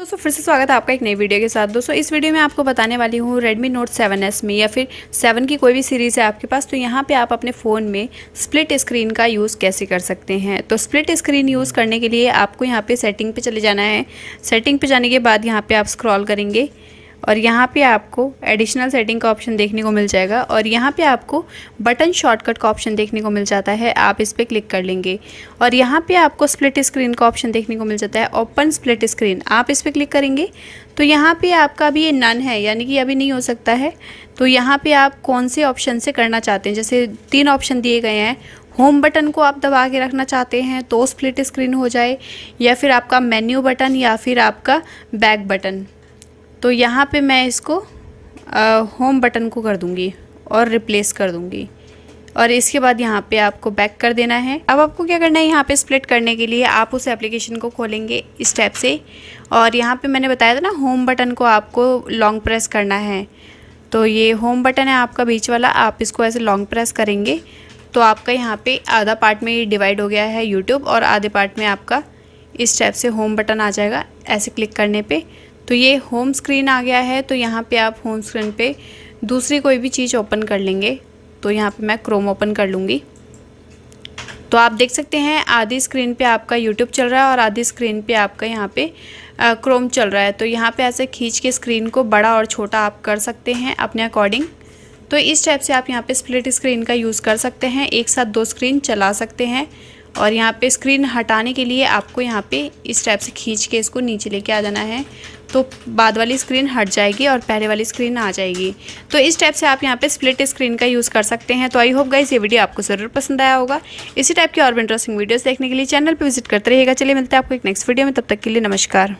दोस्तों फिर से स्वागत है आपका एक नई वीडियो के साथ दोस्तों इस वीडियो में आपको बताने वाली हूँ Redmi Note 7s में या फिर 7 की कोई भी सीरीज़ है आपके पास तो यहाँ पे आप अपने फ़ोन में स्प्लिट स्क्रीन का यूज़ कैसे कर सकते हैं तो स्प्लिट स्क्रीन यूज़ करने के लिए आपको यहाँ पे सेटिंग पे चले जाना है सेटिंग पे जाने के बाद यहाँ पर आप स्क्रॉल करेंगे और यहाँ पे आपको एडिशनल सेटिंग का ऑप्शन देखने को मिल जाएगा और यहाँ पे आपको बटन शॉर्टकट का ऑप्शन देखने को मिल जाता है आप इस पर क्लिक कर लेंगे और यहाँ पे आपको स्प्लिट स्क्रीन का ऑप्शन देखने को मिल जाता है ओपन स्प्लिट स्क्रीन आप इस पर क्लिक करेंगे तो यहाँ पे आपका अभी ये नन है यानी कि अभी नहीं हो सकता है तो यहाँ पर आप कौन से ऑप्शन से करना चाहते हैं जैसे तीन ऑप्शन दिए गए हैं होम बटन को आप दबा के रखना चाहते हैं तो स्प्लिट स्क्रीन हो जाए या फिर आपका मेन्यू बटन या फिर आपका बैक बटन तो यहाँ पे मैं इसको होम बटन को कर दूँगी और रिप्लेस कर दूँगी और इसके बाद यहाँ पे आपको बैक कर देना है अब आपको क्या करना है यहाँ पे स्प्लिट करने के लिए आप उस एप्लीकेशन को खोलेंगे इस टैप से और यहाँ पे मैंने बताया था ना होम बटन को आपको लॉन्ग प्रेस करना है तो ये होम बटन है आपका बीच वाला आप इसको ऐसे लॉन्ग प्रेस करेंगे तो आपका यहाँ पे आधा पार्ट में ये डिवाइड हो गया है यूट्यूब और आधे पार्ट में आपका इस टैप से होम बटन आ जाएगा ऐसे क्लिक करने पर तो ये होम स्क्रीन आ गया है तो यहाँ पे आप होम स्क्रीन पे दूसरी कोई भी चीज़ ओपन कर लेंगे तो यहाँ पे मैं क्रोम ओपन कर लूँगी तो आप देख सकते हैं आधी स्क्रीन पे आपका यूट्यूब चल रहा है और आधी स्क्रीन पे आपका यहाँ पे क्रोम चल रहा है तो यहाँ पे ऐसे खींच के स्क्रीन को बड़ा और छोटा आप कर सकते हैं अपने अकॉर्डिंग तो इस टाइप से आप यहाँ पे स्प्लिट स्क्रीन का यूज़ कर सकते हैं एक साथ दो स्क्रीन चला सकते हैं और यहाँ पे स्क्रीन हटाने के लिए आपको यहाँ पे इस टाइप से खींच के इसको नीचे लेके आ जाना है तो बाद वाली स्क्रीन हट जाएगी और पहले वाली स्क्रीन आ जाएगी तो इस टाइप से आप यहाँ पे स्प्लिट स्क्रीन का यूज़ कर सकते हैं तो आई होप गाइस ये वीडियो आपको ज़रूर पसंद आया होगा इसी टाइप की और इंटरेस्टिंग वीडियोज देखने के लिए चैनल पर विजिट करते रहेगा चलिए मिलते हैं आपको एक नेक्स्ट वीडियो में तब तक के लिए नमस्कार